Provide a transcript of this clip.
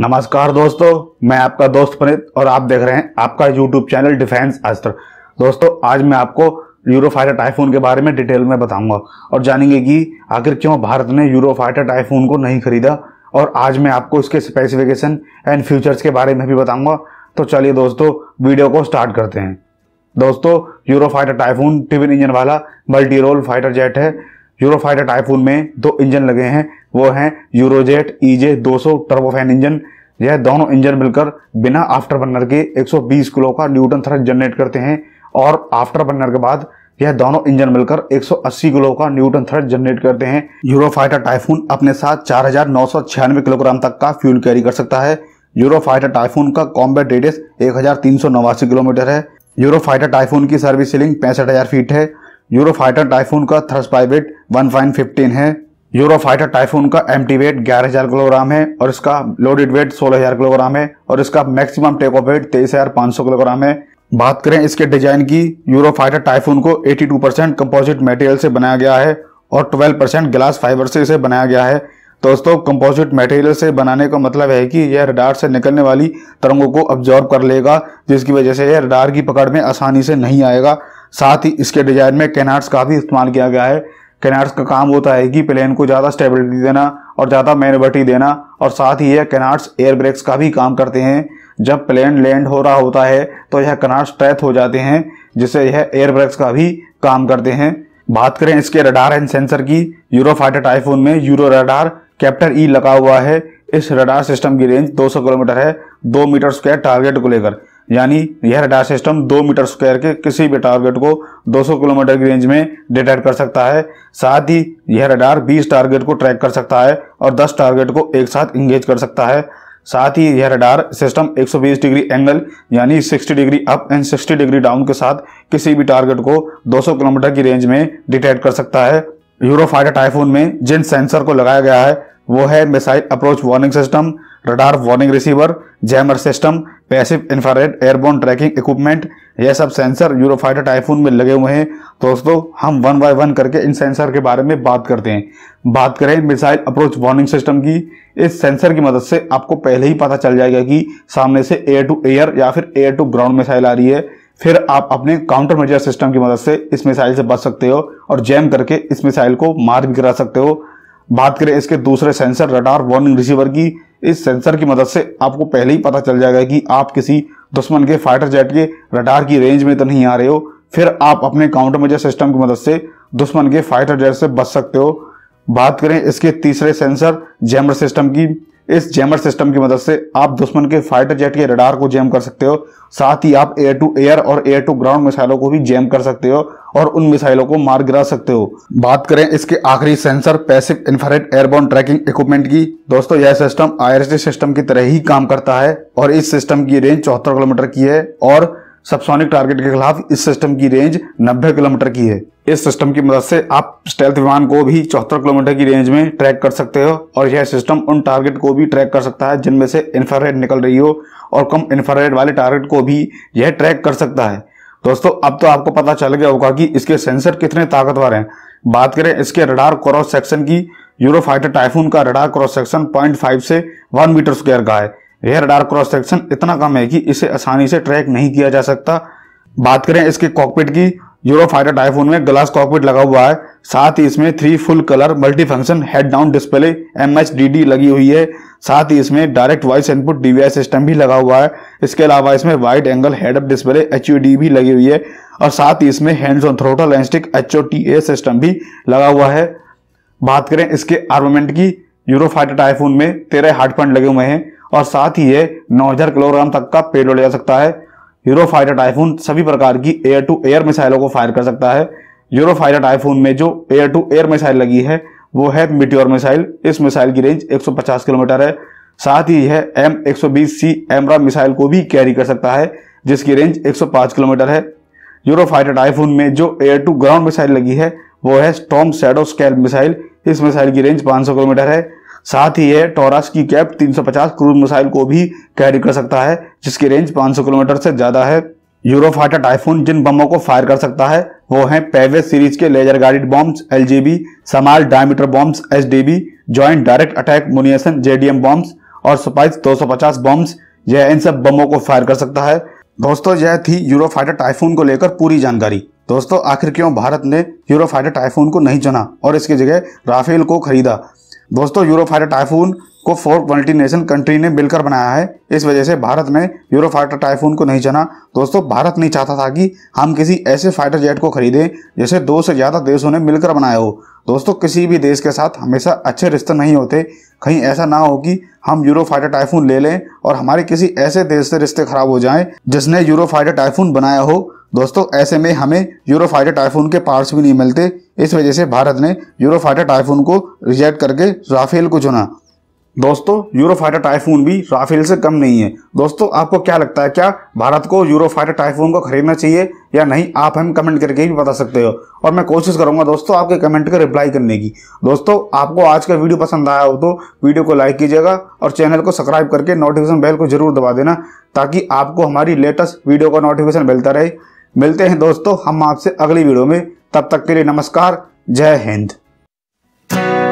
नमस्कार दोस्तों मैं आपका दोस्त पुनित और आप देख रहे हैं आपका यूट्यूब चैनल डिफेंस अस्त्र दोस्तों आज मैं आपको यूरोफाइटर टाइफून के बारे में डिटेल में बताऊंगा और जानेंगे कि आखिर क्यों भारत ने यूरोफाइटर टाइफून को नहीं खरीदा और आज मैं आपको इसके स्पेसिफिकेशन एंड फ्यूचर्स के बारे में भी बताऊंगा तो चलिए दोस्तों वीडियो को स्टार्ट करते हैं दोस्तों यूरोफाइटर टाइफून टिविन इंजन वाला मल्टी रोल फाइटर जेट है यूरोफाइटर टाइफून में दो इंजन लगे हैं वो हैं यूरोजेट ईजे 200 टर्बोफैन इंजन यह दोनों इंजन मिलकर बिना आफ्टर बर्नर के 120 किलो का न्यूटन थ्रस्ट जनरेट करते हैं और आफ्टर बर्नर के बाद यह दोनों इंजन मिलकर 180 किलो का न्यूटन थ्रस्ट जनरेट करते हैं यूरोफाइटर टाइफून अपने साथ चार किलोग्राम तक का फ्यूल कैरी कर सकता है यूरोफाइटर टाइफून का कॉम्बैट रेडियस एक किलोमीटर है यूरोफाइटर टाइफून की सर्विस सीलिंग पैंसठ फीट है यूरोफाइटर टाइफून का थर्स पाइवेट वन है यूरोफाइटर टाइफून का एम वेट ग्यारह हजार किलोग्राम है और इसका लोडेड वेट सोलह हजार किलोग्राम है और इसका मैक्सिमम टेक ऑफ वेट तेईस हजार पांच सौ किलोग्राम है बात करें इसके डिजाइन की यूरोफाइटर टाइफून को 82 परसेंट कंपोजिट मटेरियल से बनाया गया है और 12 परसेंट ग्लास फाइबर से इसे बनाया गया है दोस्तों कंपोजिट मटेरियल से बनाने का मतलब है कि यह रडार से निकलने वाली तरंगों को ऑब्जॉर्व कर लेगा जिसकी वजह से यह रडार की पकड़ में आसानी से नहीं आएगा साथ ही इसके डिजाइन में कैनार्ड्स का भी इस्तेमाल किया गया है कैनार्ड्स का काम होता है कि प्लेन को ज़्यादा स्टेबिलिटी देना और ज़्यादा मैनवर्टी देना और साथ ही यह कैनार्ड्स एयर ब्रेक्स का भी काम करते हैं जब प्लेन लैंड हो रहा होता है तो यह कैनार्ड्स ट्रैथ हो जाते हैं जिससे यह एयर ब्रेक्स का भी काम करते हैं बात करें इसके रडार एंड सेंसर की यूरो फाइटर टाइफोन में यूरो रडार कैप्टर ई लगा हुआ है इस रडार सिस्टम की रेंज 200 किलोमीटर है दो मीटर स्क्वायर टारगेट को लेकर यानी यह रडार सिस्टम दो मीटर स्क्वायर के किसी भी टारगेट को 200 किलोमीटर की रेंज में डिटेक्ट कर सकता है साथ ही यह रडार 20 टारगेट को ट्रैक कर सकता है और 10 टारगेट को एक साथ इंगेज कर सकता है साथ ही यह रडार सिस्टम 120 डिग्री एंगल यानी 60 degree up and 60 degree down के साथ किसी भी टारगेट को दो किलोमीटर की रेंज में डिटेक्ट कर सकता है यूरोफाइटर टाइफोन में जिन सेंसर को लगाया गया है वो है missile approach warning system radar warning receiver jammer system passive infrared airborne tracking equipment यह सब सेंसर यूरोफाइटर टाइफून में लगे हुए हैं दोस्तों हम वन बाय वन करके इन सेंसर के बारे में बात करते हैं बात करें मिसाइल अप्रोच वार्निंग सिस्टम की इस सेंसर की मदद से आपको पहले ही पता चल जाएगा कि सामने से एयर टू एयर या फिर एयर टू ग्राउंड मिसाइल आ रही है फिर आप अपने काउंटर मेजर सिस्टम की मदद से इस मिसाइल से बच सकते हो और जैम करके इस मिसाइल को मार भी करा सकते हो बात करें इसके दूसरे सेंसर रडार वार्निंग रिसीवर की इस सेंसर की मदद से आपको पहले ही पता चल जाएगा कि आप किसी दुश्मन के फाइटर जेट के रडार की रेंज में तो नहीं आ रहे हो फिर आप अपने काउंटर मेजर सिस्टम की मदद से दुश्मन के फाइटर जेट से बच सकते हो बात करें इसके तीसरे सेंसर जैमर सिस्टम की इस जैमर सिस्टम की मदद से आप दुश्मन के फाइटर जेट के रडार को जैम कर सकते हो साथ ही आप एयर टू एयर और एयर टू ग्राउंड मिसाइलों को भी जैम कर सकते हो और उन मिसाइलों को मार गिरा सकते हो बात करें इसके आखिरी sensor passive infrared airborne tracking equipment की दोस्तों यह सिस्टम आई सिस्टम की तरह ही काम करता है और इस सिस्टम की रेंज चौहत्तर किलोमीटर की है और सबसोनिक टारगेट के खिलाफ इस सिस्टम की रेंज 90 किलोमीटर की है इस सिस्टम की मदद से आप स्टेल्थ विमान को भी चौहत्तर किलोमीटर की रेंज में ट्रैक कर सकते हो और यह सिस्टम उन टारगेट को भी ट्रैक कर सकता है जिनमें से इंफ्रारेड निकल रही हो और कम इंफ्रारेड वाले टारगेट को भी यह ट्रैक कर सकता है दोस्तों अब तो आपको पता चल गया होगा कि इसके सेंसर कितने ताकतवर हैं बात करें इसके रडार क्रॉस सेक्शन की यूरोफाइटर टाइफून का रडार क्रॉस सेक्शन 0.5 से 1 मीटर स्क्वायर का है रेयर डार्क क्रॉस सेक्शन इतना कम है कि इसे आसानी से ट्रैक नहीं किया जा सकता बात करें इसके कॉकपिट की यूरो फाइटर टाइफोन में ग्लास कॉकपिट लगा हुआ है साथ ही इसमें three full colour multi function head down display M लगी हुई है साथ ही इसमें direct voice input DVI system भी लगा हुआ है इसके अलावा इसमें wide angle head up display H भी लगी हुई है और साथ ही इसमें hands on throttle and stick H system भी लगा हुआ है बात करें इसके आर्मामेंट की यूरो फाइटर टाइफोन में तेरह हार्ड पॉइंट लगे हुए हैं और साथ ही ये 9000 किलोग्राम तक का पेलोड ले जा सकता है यूरो फाइटर टाइफून सभी प्रकार की एयर टू एयर मिसाइलों को फायर कर सकता है यूरो फाइटर टाइफून में जो एयर टू एयर मिसाइल लगी है वो है मिट्योर मिसाइल इस मिसाइल की रेंज 150 किलोमीटर है साथ ही यह एम बीस सी एमरा मिसाइल को भी कैरी कर सकता है जिसकी रेंज 105 किलोमीटर है यूरो फाइटर टाइफून में जो एयर टू ग्राउंड मिसाइल लगी है वो है स्टॉम सैडो स्केल मिसाइल इस मिसाइल की रेंज 500 किलोमीटर है साथ ही यह टोरास की कैप 350 क्रूज मिसाइल को भी कैरी कर सकता है जिसकी रेंज 500 किलोमीटर से ज्यादा है यूरोफाइटर टाइफून जिन बमों को फायर कर सकता है वो हैं पेवे सीरीज के laser guided bombs LGB small diameter bombs SDB joint direct attack munition JDM bombs और सुपाइस 250 बॉम्ब्स यह इन सब बमों को फायर कर सकता है दोस्तों यह थी यूरोफाइटर टाइफून को लेकर पूरी जानकारी दोस्तों आखिर क्यों भारत ने यूरोफाइटर टाइफून को नहीं चुना और इसकी जगह राफेल को खरीदा दोस्तों यूरोफाइटर टाइफून को फोर्क मल्टीनेशन कंट्री ने मिलकर बनाया है इस वजह से भारत में यूरोफाइटर टाइफून को नहीं चना दोस्तों भारत नहीं चाहता था कि हम किसी ऐसे फाइटर जेट को खरीदें जैसे दो से ज़्यादा देशों ने मिलकर बनाया हो दोस्तों किसी भी देश के साथ हमेशा अच्छे रिश्ते नहीं होते कहीं ऐसा ना हो कि हम यूरोफाइटर टाइफून ले लें और हमारे किसी ऐसे देश से रिश्ते खराब हो जाएं जिसने यूरोफाइटर टाइफून बनाया हो दोस्तों ऐसे में हमें यूरोफाइटर टाइफून के पार्ट्स भी नहीं मिलते इस वजह से भारत ने यूरोफाइटर टाइफून को रिजेक्ट करके राफेल को चुना दोस्तों यूरोफाइटर टाइफून भी राफेल से कम नहीं है दोस्तों आपको क्या लगता है क्या भारत को यूरोफाइटर टाइफून को खरीदना चाहिए या नहीं आप हम कमेंट करके भी बता सकते हो और मैं कोशिश करूंगा दोस्तों आपके कमेंट का रिप्लाई करने की दोस्तों आपको आज का वीडियो पसंद आया हो तो वीडियो को लाइक कीजिएगा और चैनल को सब्सक्राइब करके नोटिफिकेशन बेल को जरूर दबा देना ताकि आपको हमारी लेटेस्ट वीडियो का नोटिफिकेशन मिलता रहे मिलते हैं दोस्तों हम आपसे अगली वीडियो में तब तक के लिए नमस्कार जय हिंद